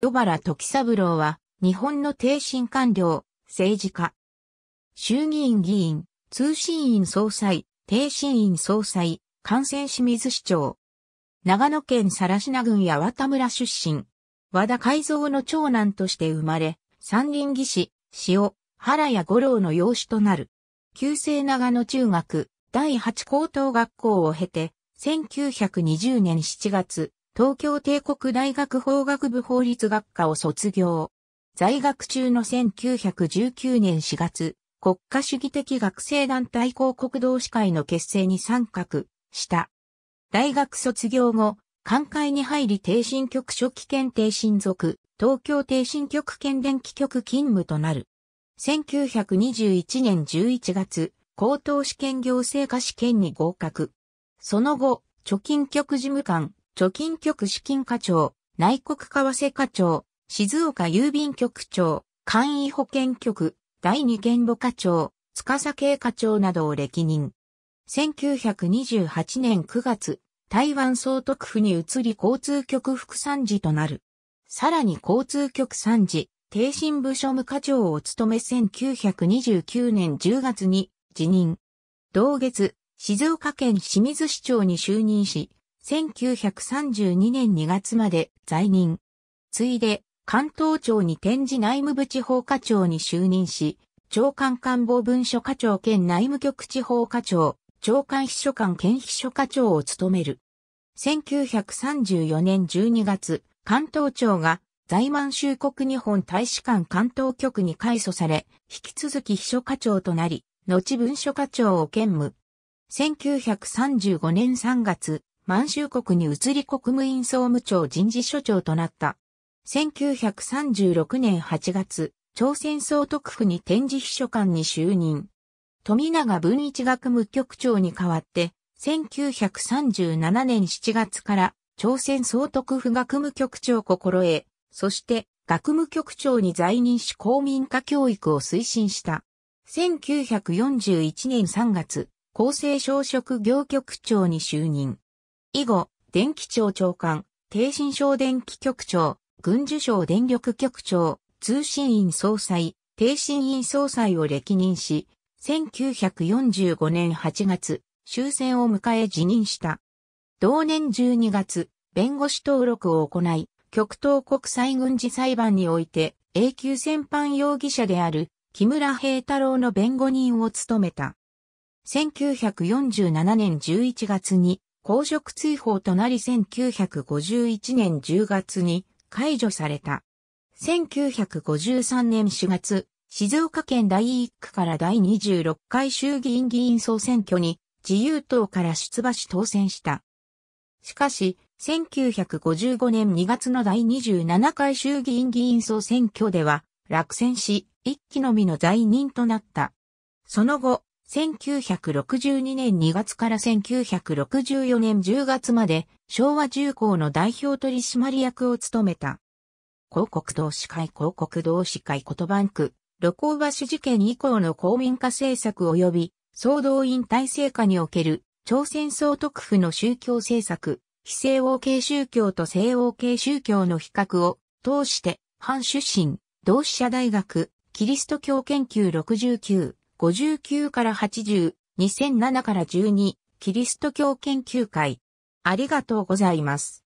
与原時三郎は、日本の低信官僚、政治家。衆議院議員、通信院総裁、低信院総裁、関西清水市長。長野県更科郡八幡村出身。和田海蔵の長男として生まれ、三輪義士、塩、原谷五郎の養子となる。旧制長野中学、第八高等学校を経て、1920年7月、東京帝国大学法学部法律学科を卒業。在学中の1919年4月、国家主義的学生団体広告同士会の結成に参画した。大学卒業後、官会に入り定進局初期検定親属、東京定進局検電機局勤務となる。1921年11月、高等試験行政科試験に合格。その後、貯金局事務官、貯金局資金課長、内国為替課長、静岡郵便局長、簡易保険局、第二県母課長、司警課長などを歴任。1928年9月、台湾総督府に移り交通局副参事となる。さらに交通局参事、定心部署務課長を務め1929年10月に辞任。同月、静岡県清水市長に就任し、1932年2月まで在任。ついで、関東庁に展示内務部地方課長に就任し、長官官房文書課長兼内務局地方課長、長官秘書官兼秘書課長を務める。1934年12月、関東庁が在満州国日本大使館関東局に改組され、引き続き秘書課長となり、後文書課長を兼務。1935年3月、満州国に移り国務院総務庁人事所長となった。1936年8月、朝鮮総督府に展示秘書官に就任。富永文一学務局長に代わって、1937年7月から朝鮮総督府学務局長心得、そして学務局長に在任し公民化教育を推進した。1941年3月、厚生省職業局長に就任。以後、電気庁長官、低信省電気局長、軍需省電力局長、通信院総裁、低新院総裁を歴任し、1945年8月、終戦を迎え辞任した。同年12月、弁護士登録を行い、極東国際軍事裁判において、永久戦犯容疑者である木村平太郎の弁護人を務めた。1947年11月に公職追放となり1951年10月に解除された。1953年4月、静岡県第1区から第26回衆議院議員総選挙に自由党から出馬し当選した。しかし、1955年2月の第27回衆議院議員総選挙では落選し、一期のみの在任となった。その後、1962年2月から1964年10月まで昭和重工の代表取締役を務めた。広告同士会広告同士会言葉区、露光橋事件以降の公民化政策及び総動員体制下における朝鮮総督府の宗教政策、非西欧系宗教と西欧系宗教の比較を通して、反出身、同志社大学、キリスト教研究69、59から80、2007から12、キリスト教研究会。ありがとうございます。